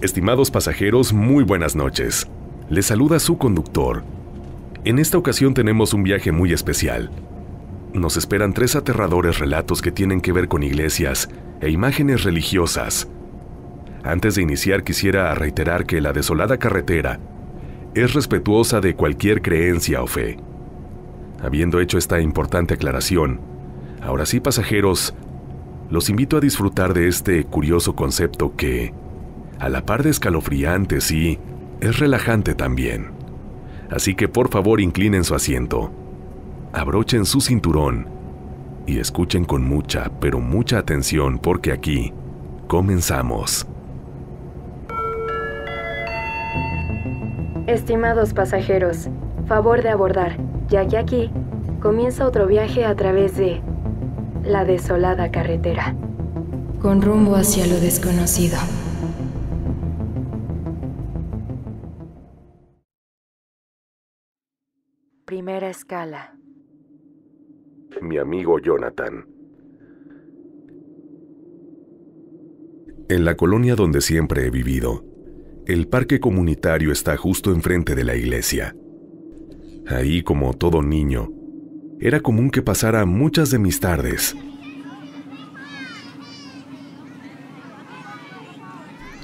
Estimados pasajeros, muy buenas noches. Les saluda su conductor. En esta ocasión tenemos un viaje muy especial. Nos esperan tres aterradores relatos que tienen que ver con iglesias e imágenes religiosas. Antes de iniciar quisiera reiterar que la desolada carretera es respetuosa de cualquier creencia o fe. Habiendo hecho esta importante aclaración, ahora sí pasajeros, los invito a disfrutar de este curioso concepto que, a la par de escalofriante, sí, es relajante también. Así que por favor inclinen su asiento, abrochen su cinturón y escuchen con mucha, pero mucha atención porque aquí comenzamos. Estimados pasajeros, favor de abordar, ya que aquí comienza otro viaje a través de la desolada carretera. Con rumbo hacia lo desconocido. escala. Mi amigo Jonathan. En la colonia donde siempre he vivido, el parque comunitario está justo enfrente de la iglesia. Ahí, como todo niño, era común que pasara muchas de mis tardes.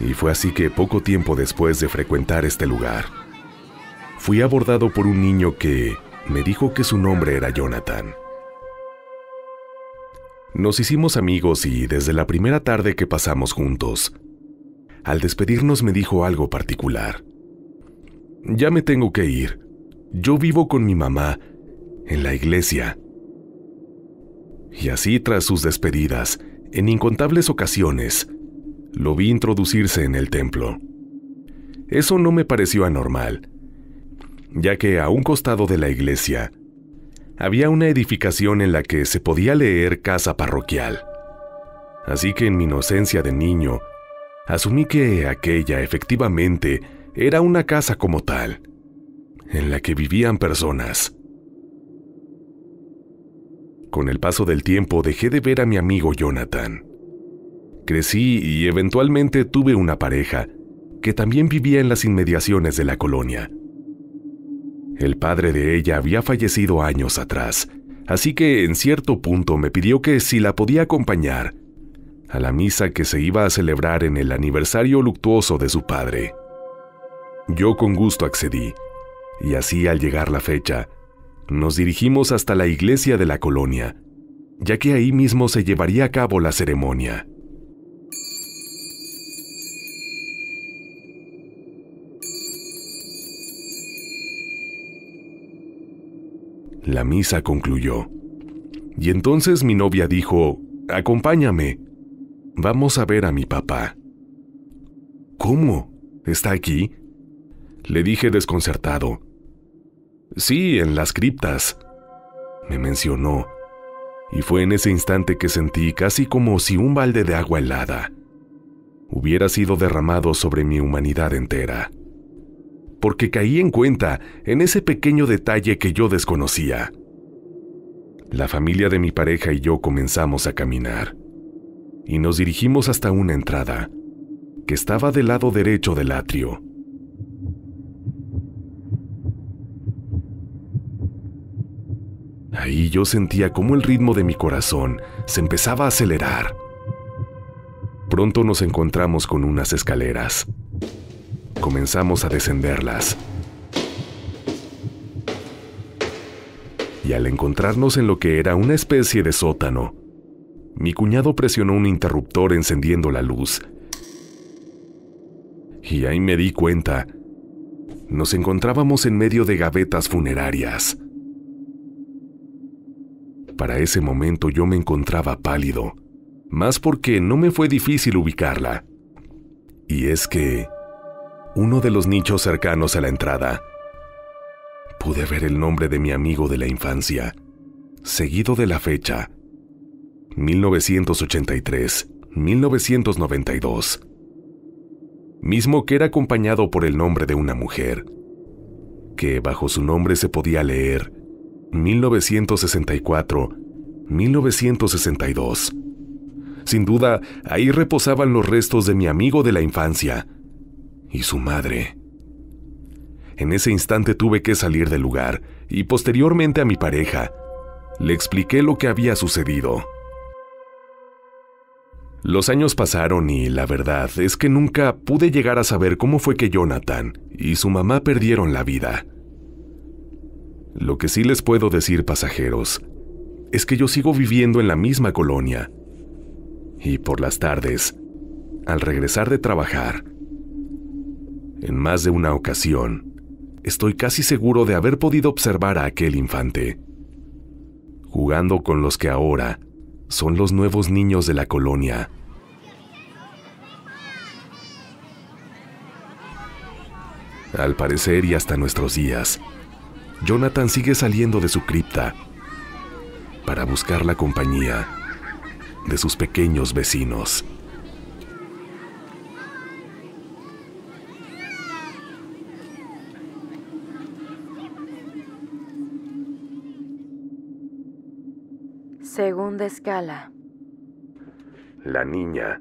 Y fue así que poco tiempo después de frecuentar este lugar, fui abordado por un niño que me dijo que su nombre era Jonathan. Nos hicimos amigos y desde la primera tarde que pasamos juntos, al despedirnos me dijo algo particular. Ya me tengo que ir. Yo vivo con mi mamá en la iglesia. Y así tras sus despedidas, en incontables ocasiones, lo vi introducirse en el templo. Eso no me pareció anormal, ya que a un costado de la iglesia había una edificación en la que se podía leer casa parroquial. Así que en mi inocencia de niño, asumí que aquella efectivamente era una casa como tal, en la que vivían personas. Con el paso del tiempo dejé de ver a mi amigo Jonathan. Crecí y eventualmente tuve una pareja que también vivía en las inmediaciones de la colonia. El padre de ella había fallecido años atrás, así que en cierto punto me pidió que si la podía acompañar a la misa que se iba a celebrar en el aniversario luctuoso de su padre. Yo con gusto accedí, y así al llegar la fecha, nos dirigimos hasta la iglesia de la colonia, ya que ahí mismo se llevaría a cabo la ceremonia. La misa concluyó. Y entonces mi novia dijo, Acompáñame. Vamos a ver a mi papá. ¿Cómo? ¿Está aquí? Le dije desconcertado. Sí, en las criptas. Me mencionó. Y fue en ese instante que sentí casi como si un balde de agua helada hubiera sido derramado sobre mi humanidad entera porque caí en cuenta en ese pequeño detalle que yo desconocía. La familia de mi pareja y yo comenzamos a caminar y nos dirigimos hasta una entrada que estaba del lado derecho del atrio. Ahí yo sentía como el ritmo de mi corazón se empezaba a acelerar. Pronto nos encontramos con unas escaleras comenzamos a descenderlas. Y al encontrarnos en lo que era una especie de sótano, mi cuñado presionó un interruptor encendiendo la luz. Y ahí me di cuenta. Nos encontrábamos en medio de gavetas funerarias. Para ese momento yo me encontraba pálido, más porque no me fue difícil ubicarla. Y es que uno de los nichos cercanos a la entrada, pude ver el nombre de mi amigo de la infancia, seguido de la fecha, 1983-1992, mismo que era acompañado por el nombre de una mujer, que bajo su nombre se podía leer 1964-1962. Sin duda, ahí reposaban los restos de mi amigo de la infancia, y su madre. En ese instante tuve que salir del lugar y posteriormente a mi pareja. Le expliqué lo que había sucedido. Los años pasaron y la verdad es que nunca pude llegar a saber cómo fue que Jonathan y su mamá perdieron la vida. Lo que sí les puedo decir, pasajeros, es que yo sigo viviendo en la misma colonia. Y por las tardes, al regresar de trabajar, en más de una ocasión, estoy casi seguro de haber podido observar a aquel infante, jugando con los que ahora son los nuevos niños de la colonia. Al parecer y hasta nuestros días, Jonathan sigue saliendo de su cripta para buscar la compañía de sus pequeños vecinos. Segunda escala. La niña.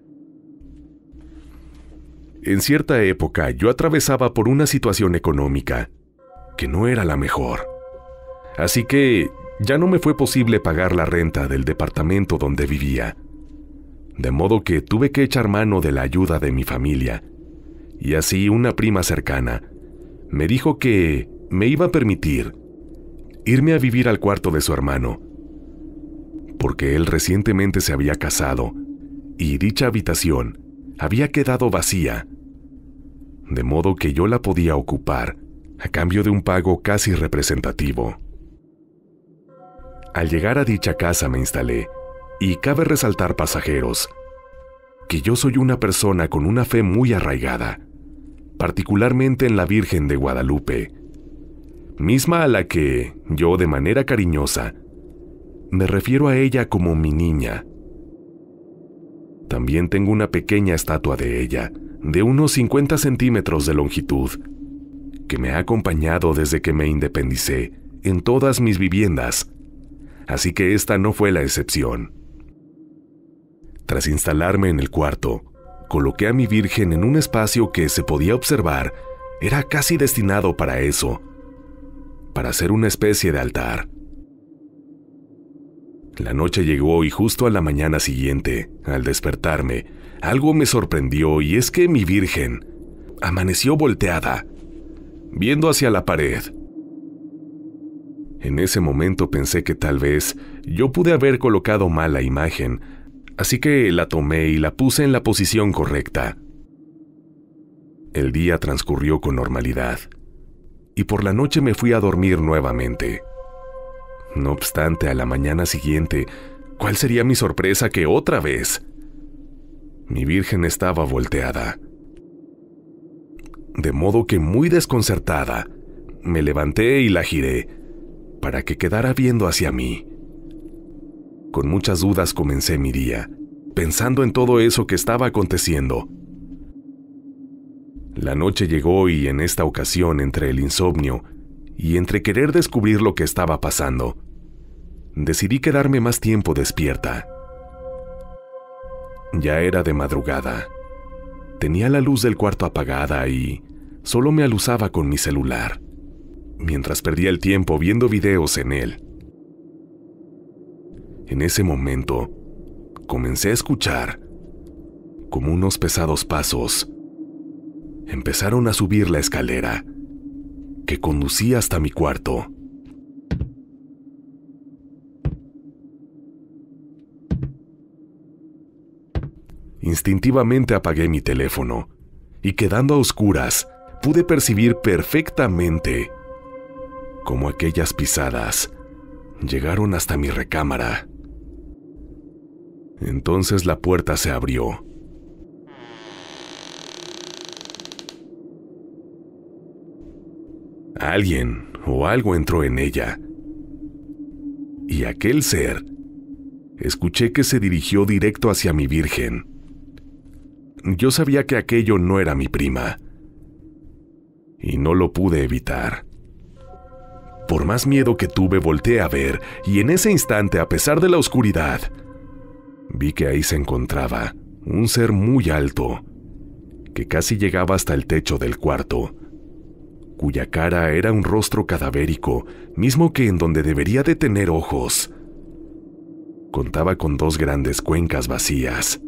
En cierta época yo atravesaba por una situación económica que no era la mejor. Así que ya no me fue posible pagar la renta del departamento donde vivía. De modo que tuve que echar mano de la ayuda de mi familia. Y así una prima cercana me dijo que me iba a permitir irme a vivir al cuarto de su hermano porque él recientemente se había casado y dicha habitación había quedado vacía, de modo que yo la podía ocupar a cambio de un pago casi representativo. Al llegar a dicha casa me instalé, y cabe resaltar pasajeros, que yo soy una persona con una fe muy arraigada, particularmente en la Virgen de Guadalupe, misma a la que yo de manera cariñosa me refiero a ella como mi niña. También tengo una pequeña estatua de ella, de unos 50 centímetros de longitud, que me ha acompañado desde que me independicé en todas mis viviendas, así que esta no fue la excepción. Tras instalarme en el cuarto, coloqué a mi Virgen en un espacio que se podía observar, era casi destinado para eso, para ser una especie de altar. La noche llegó y justo a la mañana siguiente, al despertarme, algo me sorprendió y es que mi Virgen amaneció volteada, viendo hacia la pared. En ese momento pensé que tal vez yo pude haber colocado mal la imagen, así que la tomé y la puse en la posición correcta. El día transcurrió con normalidad, y por la noche me fui a dormir nuevamente. No obstante, a la mañana siguiente, ¿cuál sería mi sorpresa que otra vez? Mi Virgen estaba volteada. De modo que muy desconcertada, me levanté y la giré, para que quedara viendo hacia mí. Con muchas dudas comencé mi día, pensando en todo eso que estaba aconteciendo. La noche llegó y en esta ocasión entre el insomnio y entre querer descubrir lo que estaba pasando, decidí quedarme más tiempo despierta. Ya era de madrugada. Tenía la luz del cuarto apagada y solo me alusaba con mi celular, mientras perdía el tiempo viendo videos en él. En ese momento, comencé a escuchar como unos pesados pasos empezaron a subir la escalera que conducía hasta mi cuarto. Instintivamente apagué mi teléfono y quedando a oscuras, pude percibir perfectamente cómo aquellas pisadas llegaron hasta mi recámara. Entonces la puerta se abrió. Alguien o algo entró en ella. Y aquel ser, escuché que se dirigió directo hacia mi Virgen yo sabía que aquello no era mi prima. Y no lo pude evitar. Por más miedo que tuve, volteé a ver, y en ese instante, a pesar de la oscuridad, vi que ahí se encontraba un ser muy alto, que casi llegaba hasta el techo del cuarto, cuya cara era un rostro cadavérico, mismo que en donde debería de tener ojos. Contaba con dos grandes cuencas vacías,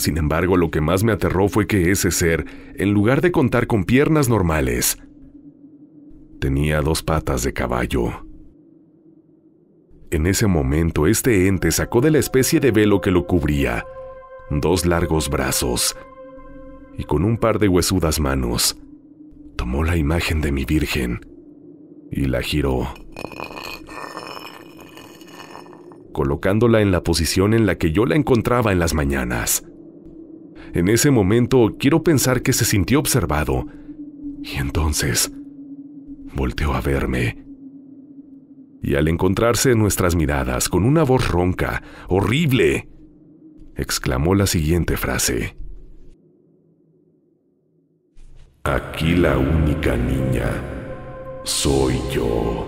sin embargo, lo que más me aterró fue que ese ser, en lugar de contar con piernas normales, tenía dos patas de caballo. En ese momento, este ente sacó de la especie de velo que lo cubría dos largos brazos y con un par de huesudas manos tomó la imagen de mi Virgen y la giró, colocándola en la posición en la que yo la encontraba en las mañanas. En ese momento quiero pensar que se sintió observado. Y entonces volteó a verme. Y al encontrarse en nuestras miradas con una voz ronca, horrible, exclamó la siguiente frase. Aquí la única niña soy yo.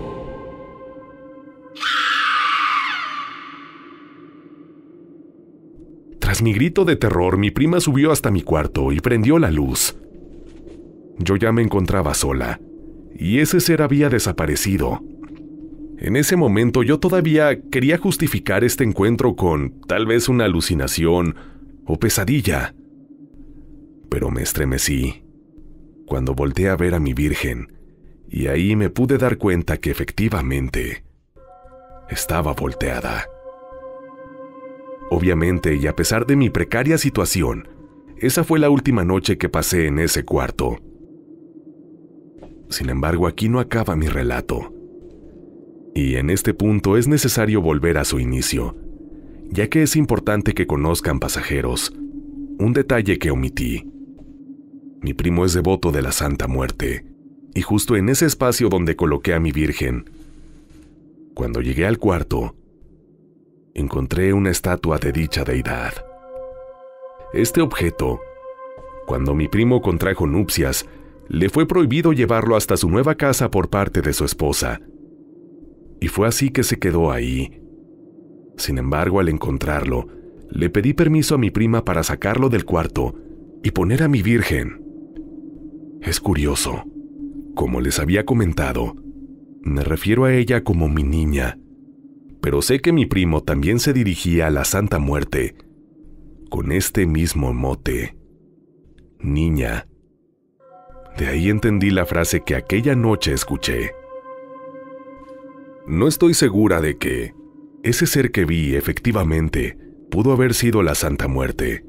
mi grito de terror, mi prima subió hasta mi cuarto y prendió la luz. Yo ya me encontraba sola, y ese ser había desaparecido. En ese momento yo todavía quería justificar este encuentro con tal vez una alucinación o pesadilla. Pero me estremecí cuando volteé a ver a mi Virgen y ahí me pude dar cuenta que efectivamente estaba volteada. Obviamente, y a pesar de mi precaria situación, esa fue la última noche que pasé en ese cuarto. Sin embargo, aquí no acaba mi relato. Y en este punto es necesario volver a su inicio, ya que es importante que conozcan pasajeros, un detalle que omití. Mi primo es devoto de la Santa Muerte, y justo en ese espacio donde coloqué a mi Virgen. Cuando llegué al cuarto, encontré una estatua de dicha deidad. Este objeto, cuando mi primo contrajo nupcias, le fue prohibido llevarlo hasta su nueva casa por parte de su esposa. Y fue así que se quedó ahí. Sin embargo, al encontrarlo, le pedí permiso a mi prima para sacarlo del cuarto y poner a mi virgen. Es curioso. Como les había comentado, me refiero a ella como mi niña, pero sé que mi primo también se dirigía a la Santa Muerte con este mismo mote. Niña. De ahí entendí la frase que aquella noche escuché. No estoy segura de que ese ser que vi efectivamente pudo haber sido la Santa Muerte.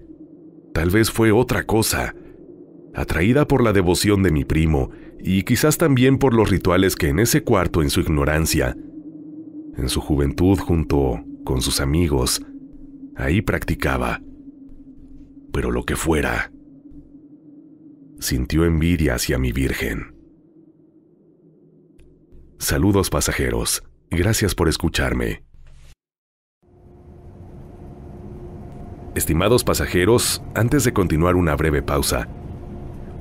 Tal vez fue otra cosa, atraída por la devoción de mi primo y quizás también por los rituales que en ese cuarto en su ignorancia en su juventud junto con sus amigos, ahí practicaba. Pero lo que fuera, sintió envidia hacia mi Virgen. Saludos pasajeros, gracias por escucharme. Estimados pasajeros, antes de continuar una breve pausa,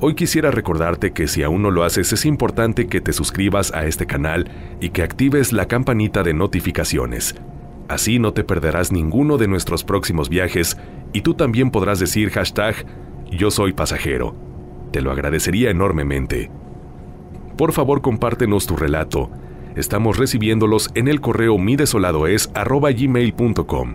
Hoy quisiera recordarte que si aún no lo haces es importante que te suscribas a este canal y que actives la campanita de notificaciones. Así no te perderás ninguno de nuestros próximos viajes y tú también podrás decir hashtag yo soy pasajero. Te lo agradecería enormemente. Por favor compártenos tu relato. Estamos recibiéndolos en el correo midesoladoes.com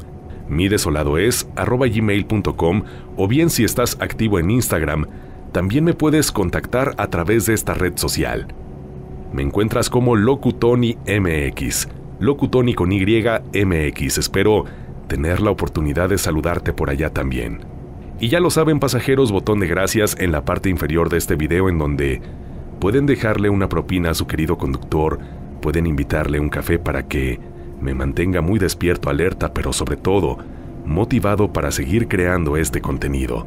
Midesoladoes.com o bien si estás activo en Instagram, también me puedes contactar a través de esta red social. Me encuentras como Locutoni MX, Locutoni con Y MX. Espero tener la oportunidad de saludarte por allá también. Y ya lo saben pasajeros, botón de gracias en la parte inferior de este video en donde pueden dejarle una propina a su querido conductor, pueden invitarle un café para que me mantenga muy despierto, alerta, pero sobre todo motivado para seguir creando este contenido.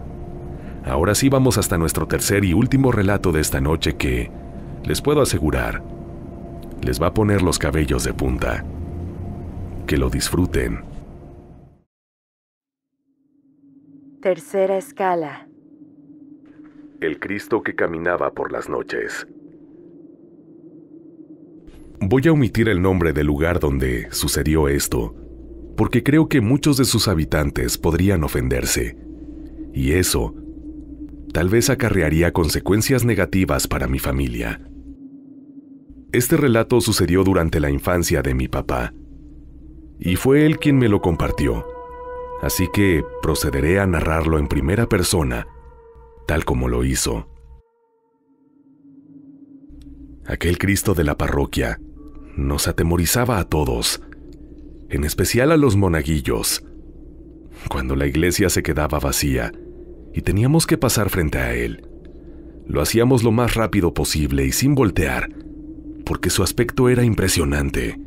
Ahora sí vamos hasta nuestro tercer y último relato de esta noche que, les puedo asegurar, les va a poner los cabellos de punta. Que lo disfruten. Tercera escala. El Cristo que caminaba por las noches. Voy a omitir el nombre del lugar donde sucedió esto, porque creo que muchos de sus habitantes podrían ofenderse. Y eso tal vez acarrearía consecuencias negativas para mi familia. Este relato sucedió durante la infancia de mi papá, y fue él quien me lo compartió, así que procederé a narrarlo en primera persona, tal como lo hizo. Aquel Cristo de la parroquia nos atemorizaba a todos, en especial a los monaguillos. Cuando la iglesia se quedaba vacía, y teníamos que pasar frente a él. Lo hacíamos lo más rápido posible y sin voltear, porque su aspecto era impresionante.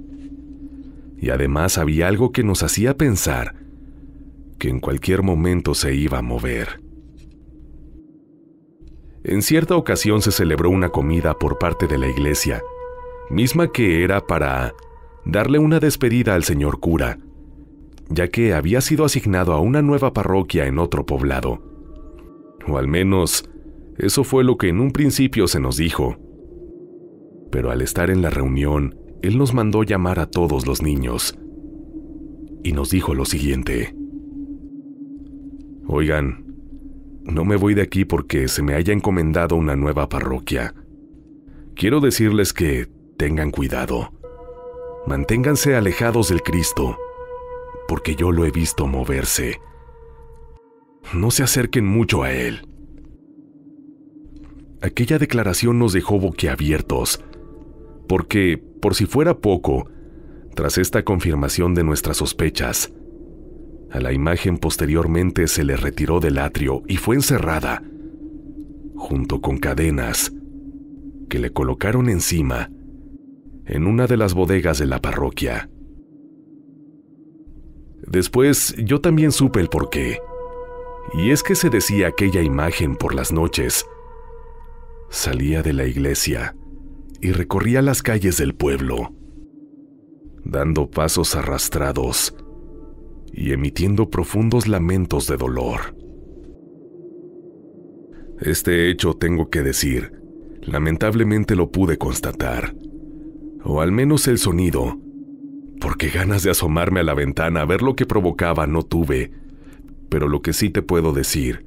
Y además había algo que nos hacía pensar que en cualquier momento se iba a mover. En cierta ocasión se celebró una comida por parte de la iglesia, misma que era para darle una despedida al señor cura, ya que había sido asignado a una nueva parroquia en otro poblado. O al menos, eso fue lo que en un principio se nos dijo. Pero al estar en la reunión, él nos mandó llamar a todos los niños y nos dijo lo siguiente. Oigan, no me voy de aquí porque se me haya encomendado una nueva parroquia. Quiero decirles que tengan cuidado. Manténganse alejados del Cristo, porque yo lo he visto moverse no se acerquen mucho a él. Aquella declaración nos dejó boquiabiertos, porque, por si fuera poco, tras esta confirmación de nuestras sospechas, a la imagen posteriormente se le retiró del atrio y fue encerrada, junto con cadenas que le colocaron encima en una de las bodegas de la parroquia. Después yo también supe el porqué. Y es que se decía aquella imagen por las noches. Salía de la iglesia y recorría las calles del pueblo, dando pasos arrastrados y emitiendo profundos lamentos de dolor. Este hecho, tengo que decir, lamentablemente lo pude constatar, o al menos el sonido, porque ganas de asomarme a la ventana a ver lo que provocaba no tuve, pero lo que sí te puedo decir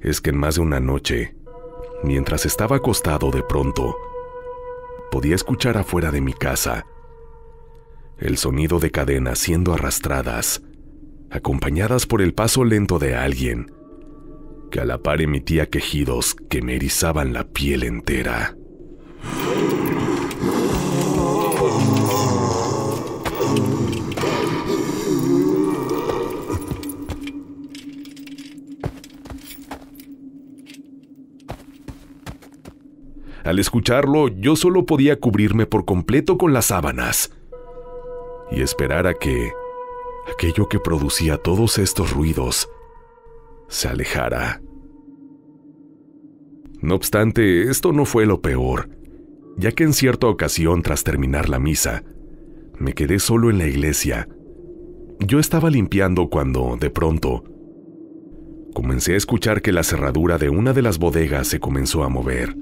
es que en más de una noche, mientras estaba acostado de pronto, podía escuchar afuera de mi casa el sonido de cadenas siendo arrastradas, acompañadas por el paso lento de alguien, que a la par emitía quejidos que me erizaban la piel entera. Al escucharlo, yo solo podía cubrirme por completo con las sábanas y esperar a que aquello que producía todos estos ruidos se alejara. No obstante, esto no fue lo peor, ya que en cierta ocasión tras terminar la misa, me quedé solo en la iglesia. Yo estaba limpiando cuando, de pronto, comencé a escuchar que la cerradura de una de las bodegas se comenzó a mover.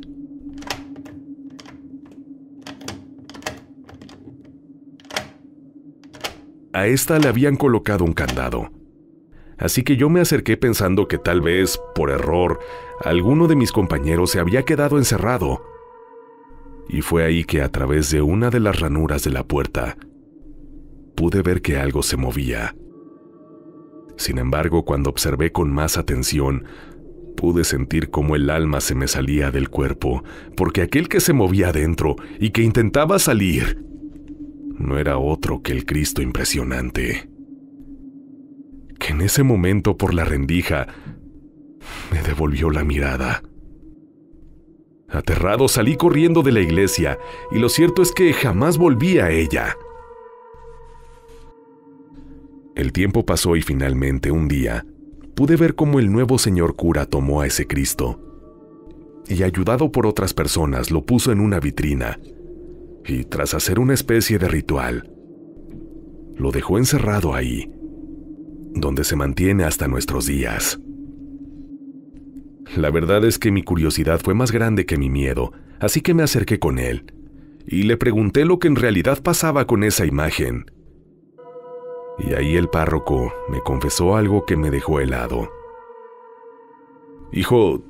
a esta le habían colocado un candado. Así que yo me acerqué pensando que tal vez, por error, alguno de mis compañeros se había quedado encerrado. Y fue ahí que a través de una de las ranuras de la puerta, pude ver que algo se movía. Sin embargo, cuando observé con más atención, pude sentir como el alma se me salía del cuerpo, porque aquel que se movía adentro y que intentaba salir, no era otro que el Cristo impresionante, que en ese momento por la rendija me devolvió la mirada. Aterrado salí corriendo de la iglesia y lo cierto es que jamás volví a ella. El tiempo pasó y finalmente un día pude ver cómo el nuevo señor cura tomó a ese Cristo y ayudado por otras personas lo puso en una vitrina y tras hacer una especie de ritual, lo dejó encerrado ahí, donde se mantiene hasta nuestros días. La verdad es que mi curiosidad fue más grande que mi miedo, así que me acerqué con él y le pregunté lo que en realidad pasaba con esa imagen. Y ahí el párroco me confesó algo que me dejó helado. Hijo,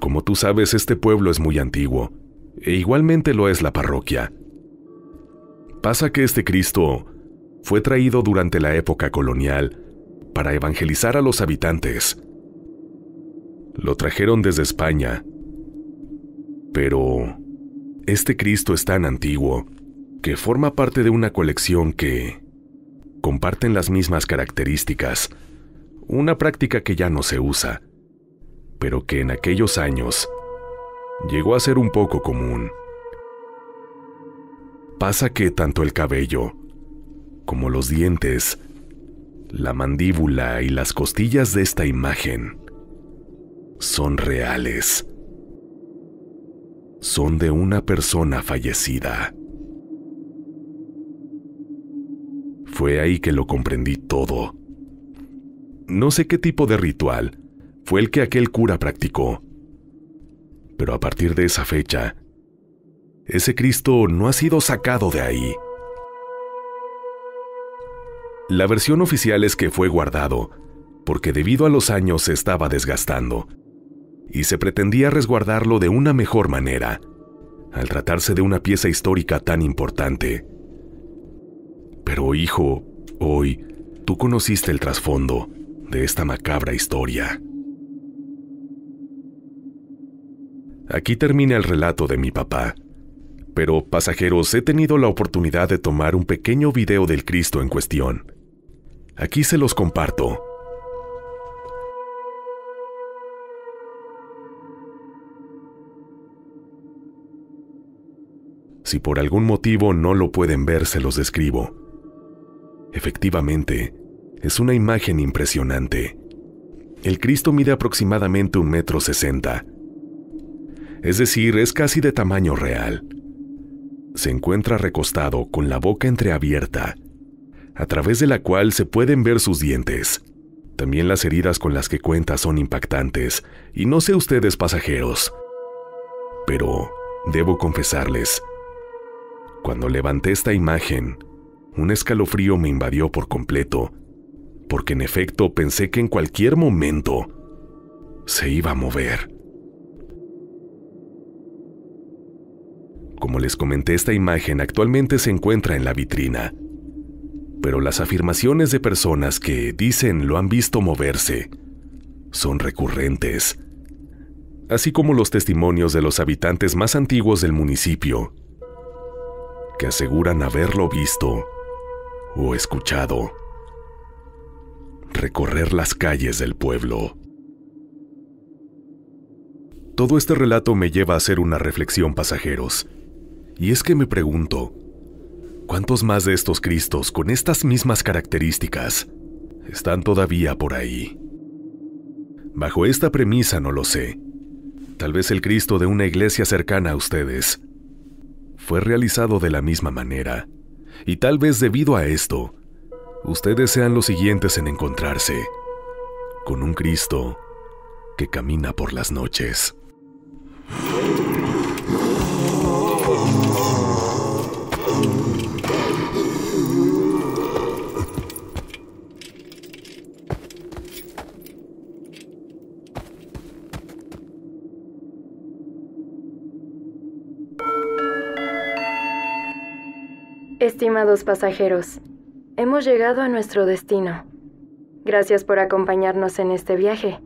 como tú sabes, este pueblo es muy antiguo, e igualmente lo es la parroquia. Pasa que este Cristo fue traído durante la época colonial para evangelizar a los habitantes. Lo trajeron desde España, pero este Cristo es tan antiguo que forma parte de una colección que comparten las mismas características, una práctica que ya no se usa, pero que en aquellos años llegó a ser un poco común pasa que tanto el cabello como los dientes, la mandíbula y las costillas de esta imagen son reales. Son de una persona fallecida. Fue ahí que lo comprendí todo. No sé qué tipo de ritual fue el que aquel cura practicó, pero a partir de esa fecha ese Cristo no ha sido sacado de ahí. La versión oficial es que fue guardado, porque debido a los años se estaba desgastando, y se pretendía resguardarlo de una mejor manera, al tratarse de una pieza histórica tan importante. Pero hijo, hoy tú conociste el trasfondo de esta macabra historia. Aquí termina el relato de mi papá pero pasajeros he tenido la oportunidad de tomar un pequeño video del Cristo en cuestión. Aquí se los comparto. Si por algún motivo no lo pueden ver, se los describo. Efectivamente, es una imagen impresionante. El Cristo mide aproximadamente un metro sesenta. Es decir, es casi de tamaño real, se encuentra recostado con la boca entreabierta, a través de la cual se pueden ver sus dientes. También las heridas con las que cuenta son impactantes, y no sé ustedes pasajeros. Pero, debo confesarles, cuando levanté esta imagen, un escalofrío me invadió por completo, porque en efecto pensé que en cualquier momento se iba a mover. Como les comenté, esta imagen actualmente se encuentra en la vitrina. Pero las afirmaciones de personas que dicen lo han visto moverse son recurrentes, así como los testimonios de los habitantes más antiguos del municipio, que aseguran haberlo visto o escuchado recorrer las calles del pueblo. Todo este relato me lleva a hacer una reflexión, pasajeros. Y es que me pregunto, ¿cuántos más de estos Cristos con estas mismas características están todavía por ahí? Bajo esta premisa no lo sé. Tal vez el Cristo de una iglesia cercana a ustedes fue realizado de la misma manera, y tal vez debido a esto, ustedes sean los siguientes en encontrarse con un Cristo que camina por las noches. estimados pasajeros, hemos llegado a nuestro destino. Gracias por acompañarnos en este viaje.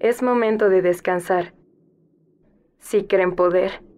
Es momento de descansar. Si creen poder.